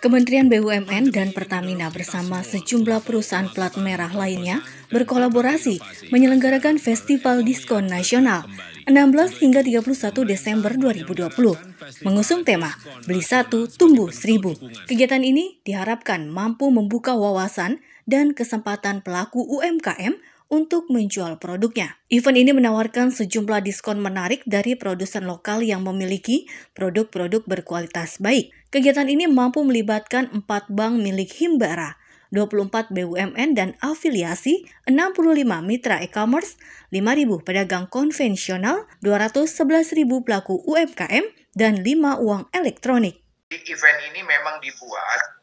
Kementerian BUMN dan Pertamina bersama sejumlah perusahaan plat merah lainnya berkolaborasi menyelenggarakan Festival Diskon Nasional 16 hingga 31 Desember 2020 mengusung tema Beli Satu, Tumbuh Seribu. Kegiatan ini diharapkan mampu membuka wawasan dan kesempatan pelaku UMKM untuk menjual produknya. Event ini menawarkan sejumlah diskon menarik dari produsen lokal yang memiliki produk-produk berkualitas baik. Kegiatan ini mampu melibatkan empat bank milik Himbara, 24 BUMN dan afiliasi, 65 mitra e-commerce, 5.000 pedagang konvensional, 211.000 pelaku UMKM, dan 5 uang elektronik. Event ini memang dibuat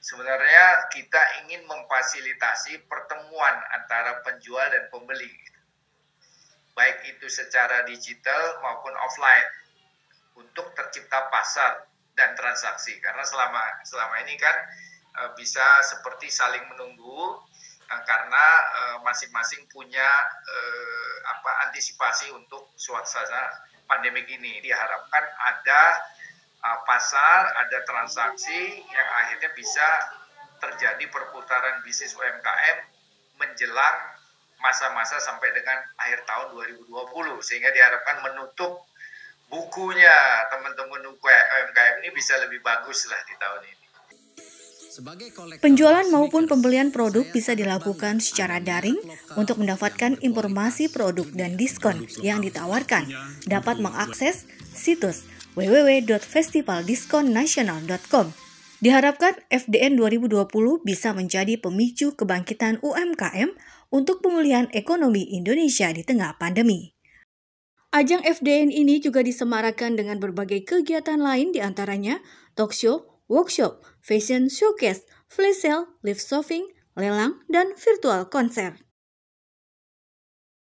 sebenarnya kita ingin memfasilitasi pertemuan antara penjual dan pembeli baik itu secara digital maupun offline untuk tercipta pasar dan transaksi karena selama selama ini kan eh, bisa seperti saling menunggu eh, karena eh, masing-masing punya apa antisipasi untuk suasana pandemi ini diharapkan ada uh, pasar, ada transaksi yang akhirnya bisa terjadi perputaran bisnis UMKM menjelang masa-masa sampai dengan akhir tahun 2020 sehingga diharapkan menutup bukunya teman-teman UMKM ini bisa lebih bagus lah di tahun ini. Penjualan maupun pembelian produk bisa dilakukan secara daring untuk mendapatkan informasi produk dan diskon yang ditawarkan. Dapat mengakses situs www.festivaldiskonnasional.com. Diharapkan FDN 2020 bisa menjadi pemicu kebangkitan UMKM untuk pemulihan ekonomi Indonesia di tengah pandemi. Ajang FDN ini juga disemarakan dengan berbagai kegiatan lain diantaranya talkshow, workshop, fashion showcase, flash sale, live shopping, lelang, dan virtual konser.